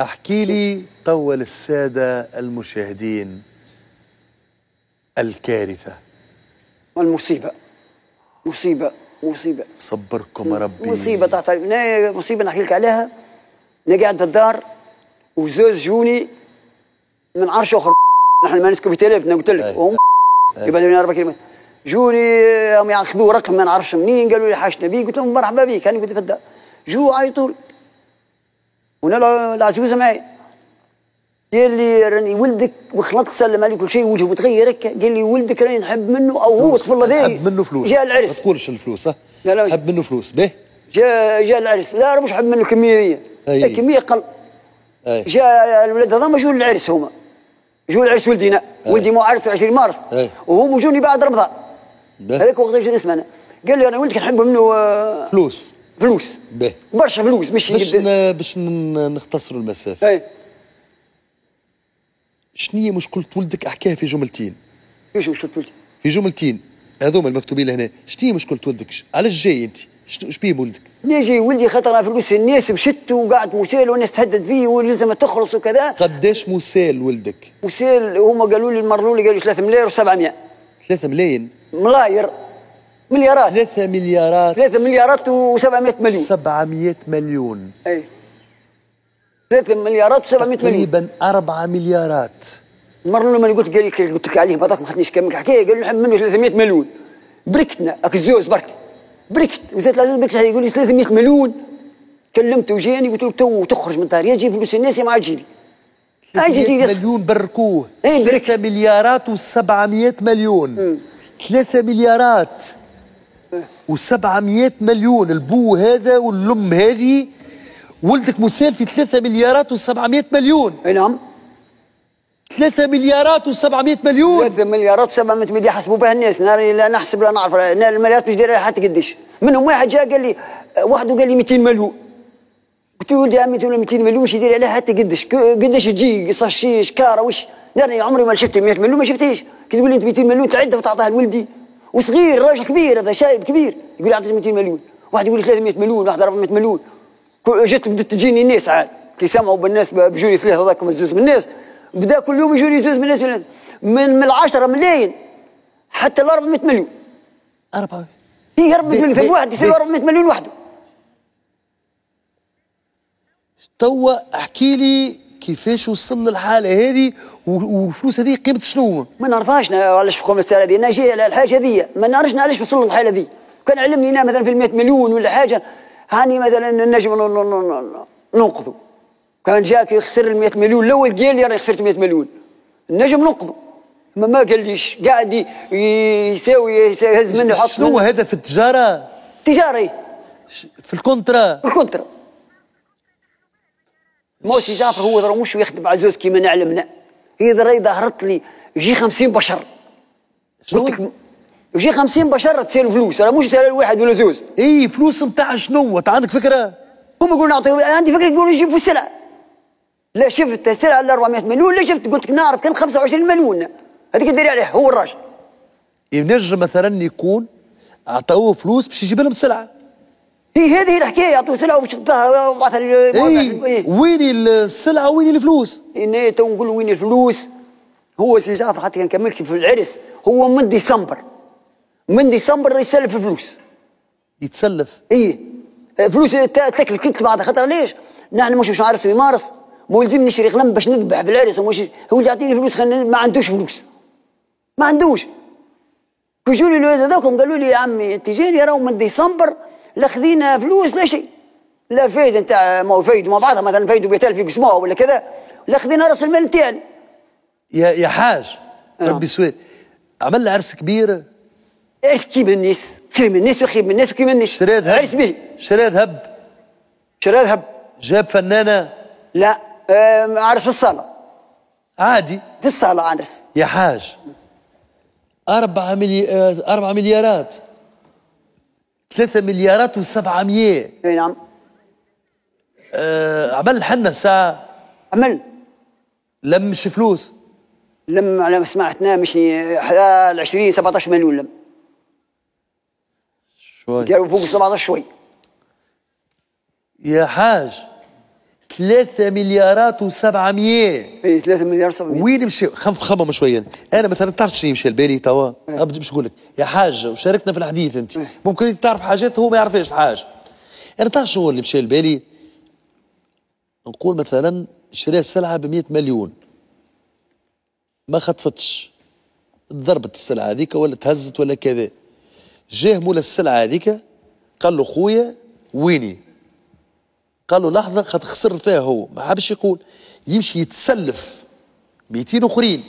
احكي لي طول الساده المشاهدين الكارثه والمصيبه مصيبه مصيبه صبركم ربي مصيبه تحت مصيبه نحكي لك عليها انا قاعد في الدار وزوز جوني من عرش اخر نحن ما نسكن في تلف قلت لك وهم قبل من اربع كلمات جوني هم ياخذوا رقم ما نعرفش منين قالوا لي حاجتنا بيه قلت لهم مرحبا بك انا كنت في الدار جو عيطوا وانا العزيز معايا قال لي راني ولدك وخلطك سلم عليه كل شيء وجهه وتغير هكا قال لي ولدك راني نحب منه او هو طفل هذايا نحب منه فلوس جاء العرس ما تقولش الفلوس لا لا حب منه فلوس به جاء جاء العرس لا مش حب منه كميه هي أي. كميه قل أي. جاء الولاد هذوما جو العرس هما جو العرس ولدينا ولدي مو عرس 20 مارس وهم جوني بعد رمضان هذاك وقت جا اسمنا انا قال لي انا ولدك نحب منه آه، فلوس فلوس برشا فلوس باش باش نختصروا المسافه اي شنو هي مشكله ولدك احكيها في جملتين ايش مشكله ولدي في جملتين هذوما المكتوبين لهنا شنو هي مشكله ولدك علاش جاي انت اش بيه ولدك؟ ليه جاي ولدي خاطر فلوس الناس مشت وقعد مسال والناس تهدد فيه ولازم تخلص وكذا قداش مسال ولدك؟ مسال هما قالوا لي المرلولي قالوا 3 ملاير و700 3 ملايين؟ ملاير مليارات 3 مليارات 3 مليارات و700 مليون 700 مليون اي 3 مليارات و700 مليون تقريبا 4 مليارات المره الاولى قلت قال لك قلت لك عليه هذاك ما خدنيش كامل حكايه قال له منه 300 مليون بركتنا هاك الزوز برك بركت وزاد العزوز بركت يقول لي 300 مليون كلمته وجاني قلت له تو تخرج من الدار يا جيب فلوس الناس يا ما عاد تجيني مليون بركوه 3 إيه، مليارات و700 مليون 3 مليارات و700 مليون البو هذا واللم هذه ولدك مساهم في 3 مليارات و700 مليون اي نعم 3 مليارات و700 مليون 3 مليارات و700 مليون يحسبوا فيها الناس انا لا نحسب لا نعرف انا المليارات مش دايره حتى قديش منهم واحد جاء قال لي واحد قال لي 200 مليون قلت له ولدي ولا 200 مليون مش يدير عليها حتى قديش قديش تجي صشيش كاره وش انا عمري ما شفت 100 مليون ما شفتهاش كي تقول لي انت 200 مليون تعدها وتعطيها لولدي وصغير راجل كبير هذا شايب كبير يقول اعطيني 200 مليون واحد يقول 300 مليون واحد 400 مليون جت بدات تجيني الناس عاد كي سمعوا بالناس بجوني ثلاثه هذاك زوز من الناس بدا كل يوم يجوني زوز من الناس من من 10 ملايين حتى ل 400 مليون 400 اي 400 مليون ثم واحد يصير 400 مليون وحده توا احكي لي كيفاش وصل للحاله هذه والفلوس هذه قيمه شنو ما نعرفهاش علاش في المساله هذه انا جاي على الحاجه هذه ما نعرفش علاش وصل للحاله هذه كان علمني انا مثلا في ال 100 مليون ولا حاجه هاني مثلا نجم ننقذه كان جاك يخسر ال 100 مليون الاول قال لي راني خسرت 100 مليون نجم ننقذه ما ما قاليش قاعد يساوي يهز مني يحط شنو هدف التجاره؟ تجاري في الكونترا الكونترا موسي جعفر هو راه مش يخدم عزوز كيما نعلمنا هي راهي ظهرت لي جي 50 بشر قلت لك جي 50 بشر تسال فلوس راه مش سال واحد ولا زوز اي فلوس نتاع شنو انت عندك فكره هما يقولوا نعطيو عندي فكره يقولوا يجيبوا السلعه لا شفت السلعه على 400 مليون لا شفت قلت لك نعرف كان 25 مليون هذيك داري عليه هو الراجل ينجم مثلا يكون اعطوه فلوس باش يجيب لهم سلعه هي هذه الحكايه يعطوه سلعه ومش الظهر مثلا وين السلعه وين الفلوس؟ انا تو نقول وين الفلوس هو سي جعفر حتى كملت في العرس هو من ديسمبر من ديسمبر يسلف الفلوس يتسلف اي فلوس تاكل كنت بعد خاطر ليش؟ نحن مش باش نعرس في مارس مو يلزمني نشري قلم باش نذبح في العرس ومش هو اللي يعطيني فلوس ما عندوش فلوس ما عندوش كي جوني الولاد هذوك قالوا لي يا عمي انت جاني راهو من ديسمبر لا خذينا فلوس لا شيء لا فايده نتاع ما هو فايده مع بعضها مثلا فايده بيتال في قسموها ولا كذا لا خذينا راس المال نتاعنا يا يا حاج نعم. ربي سويت عملنا عرس كبير عرس كي الناس خير الناس وخير من الناس وكي الناس شرا ذهب عرس به شرا ذهب شرا ذهب جاب فنانه لا آه عرس الصاله عادي في الصاله عرس يا حاج أربعة ملي... آه، أربعة مليارات 3 مليارات و700 اي نعم آه عمل حنا الساعه عمل مش فلوس لم على ما سمعتنا مش حلال 20 17 مليون لم شوي قالوا فوق 17 شوي يا حاج 3 مليارات و700 اي 3 مليار و700 وين مشي خمم شويه انا مثلا تعرف شنو يمشي البالي توا إيه. باش نقول لك يا حاج وشاركنا في الحديث انت ايه. ممكن تعرف حاجات هو ما يعرفهاش الحاج انا تعرف شنو اللي مشى البالي نقول مثلا شرا سلعه ب 100 مليون ما خطفتش ضربت السلعه هذيك ولا تهزت ولا كذا جاه مول السلعه هذيك قال له خويا ويني قال له لحظه خاطر خسر فيها هو ما حبش يقول يمشي يتسلف 200 اخرين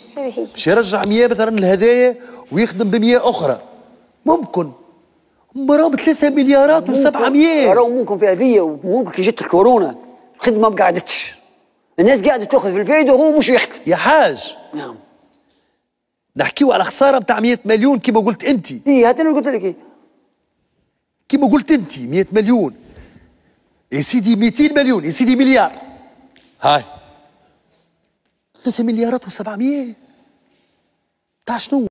باش يرجع 100 مثلا الهدايا ويخدم ب 100 اخرى ممكن مراهم 3 مليارات و700 راهو ممكن في هذه وممكن كي جت الكورونا الخدمه ما قعدتش الناس قاعده تاخذ في الفايده وهو مش يخدم يا حاج نعم نحكيو على خساره بتاع 100 مليون كما قلت انت اي هات انا قلت لك ايه كما قلت انت 100 مليون يا سيدي 200 مليون يا سيدي مليار هاي 3 مليارات و700 تاع شنو